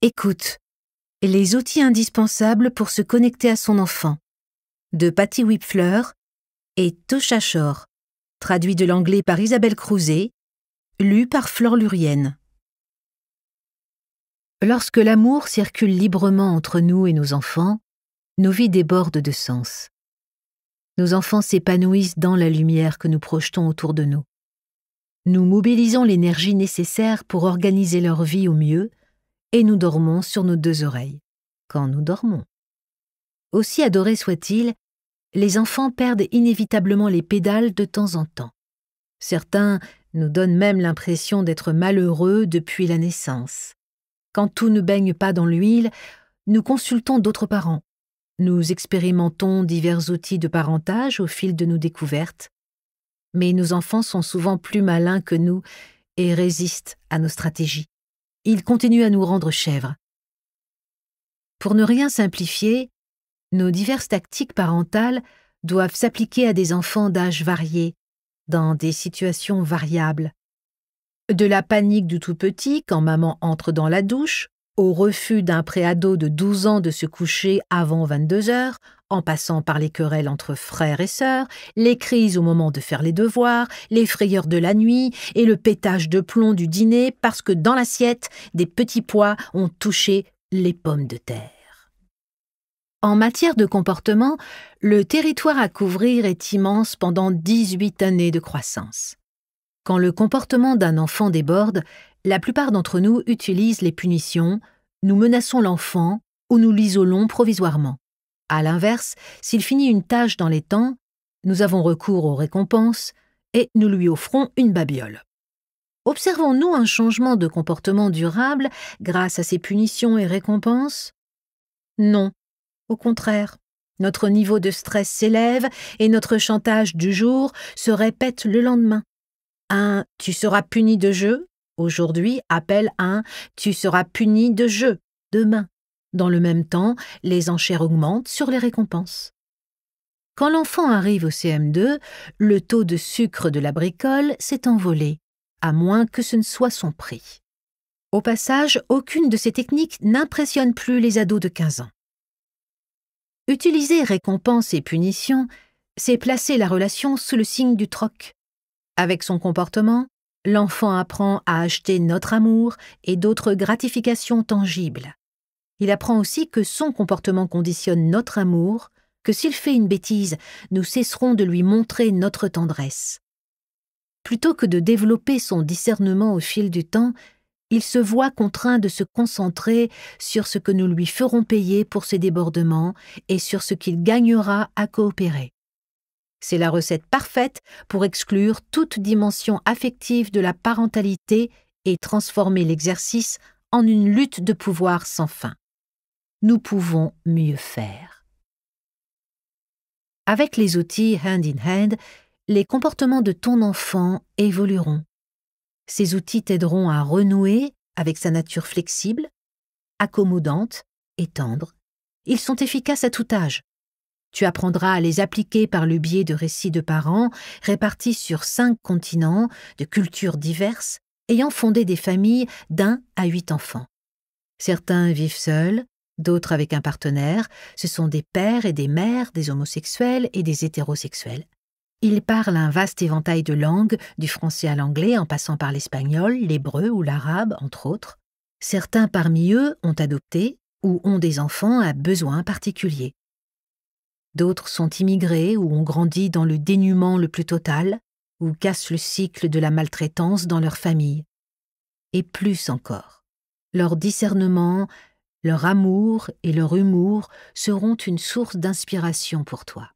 Écoute. Les outils indispensables pour se connecter à son enfant. De Patty Whipfleur et Tosha Traduit de l'anglais par Isabelle Crouzet. Lu par Flore Lurienne. Lorsque l'amour circule librement entre nous et nos enfants, nos vies débordent de sens. Nos enfants s'épanouissent dans la lumière que nous projetons autour de nous. Nous mobilisons l'énergie nécessaire pour organiser leur vie au mieux et nous dormons sur nos deux oreilles, quand nous dormons. Aussi adorés soient-ils, les enfants perdent inévitablement les pédales de temps en temps. Certains nous donnent même l'impression d'être malheureux depuis la naissance. Quand tout ne baigne pas dans l'huile, nous consultons d'autres parents. Nous expérimentons divers outils de parentage au fil de nos découvertes. Mais nos enfants sont souvent plus malins que nous et résistent à nos stratégies il continue à nous rendre chèvres. Pour ne rien simplifier, nos diverses tactiques parentales doivent s'appliquer à des enfants d'âge varié, dans des situations variables. De la panique du tout petit quand maman entre dans la douche, au refus d'un préado de 12 ans de se coucher avant 22 heures, en passant par les querelles entre frères et sœurs, les crises au moment de faire les devoirs, les frayeurs de la nuit et le pétage de plomb du dîner parce que dans l'assiette, des petits pois ont touché les pommes de terre. En matière de comportement, le territoire à couvrir est immense pendant 18 années de croissance. Quand le comportement d'un enfant déborde, la plupart d'entre nous utilisent les punitions, nous menaçons l'enfant ou nous l'isolons provisoirement. À l'inverse, s'il finit une tâche dans les temps, nous avons recours aux récompenses et nous lui offrons une babiole. Observons-nous un changement de comportement durable grâce à ces punitions et récompenses Non. Au contraire, notre niveau de stress s'élève et notre chantage du jour se répète le lendemain. Un tu seras puni de jeu aujourd'hui appelle un tu seras puni de jeu demain. Dans le même temps, les enchères augmentent sur les récompenses. Quand l'enfant arrive au CM2, le taux de sucre de la bricole s'est envolé, à moins que ce ne soit son prix. Au passage, aucune de ces techniques n'impressionne plus les ados de 15 ans. Utiliser récompense et punition, c'est placer la relation sous le signe du troc. Avec son comportement, l'enfant apprend à acheter notre amour et d'autres gratifications tangibles. Il apprend aussi que son comportement conditionne notre amour, que s'il fait une bêtise, nous cesserons de lui montrer notre tendresse. Plutôt que de développer son discernement au fil du temps, il se voit contraint de se concentrer sur ce que nous lui ferons payer pour ses débordements et sur ce qu'il gagnera à coopérer. C'est la recette parfaite pour exclure toute dimension affective de la parentalité et transformer l'exercice en une lutte de pouvoir sans fin nous pouvons mieux faire. Avec les outils Hand in Hand, les comportements de ton enfant évolueront. Ces outils t'aideront à renouer avec sa nature flexible, accommodante et tendre. Ils sont efficaces à tout âge. Tu apprendras à les appliquer par le biais de récits de parents répartis sur cinq continents, de cultures diverses, ayant fondé des familles d'un à huit enfants. Certains vivent seuls, d'autres avec un partenaire, ce sont des pères et des mères, des homosexuels et des hétérosexuels. Ils parlent un vaste éventail de langues, du français à l'anglais en passant par l'espagnol, l'hébreu ou l'arabe, entre autres. Certains parmi eux ont adopté ou ont des enfants à besoins particuliers. D'autres sont immigrés ou ont grandi dans le dénuement le plus total, ou cassent le cycle de la maltraitance dans leur famille. Et plus encore. Leur discernement leur amour et leur humour seront une source d'inspiration pour toi.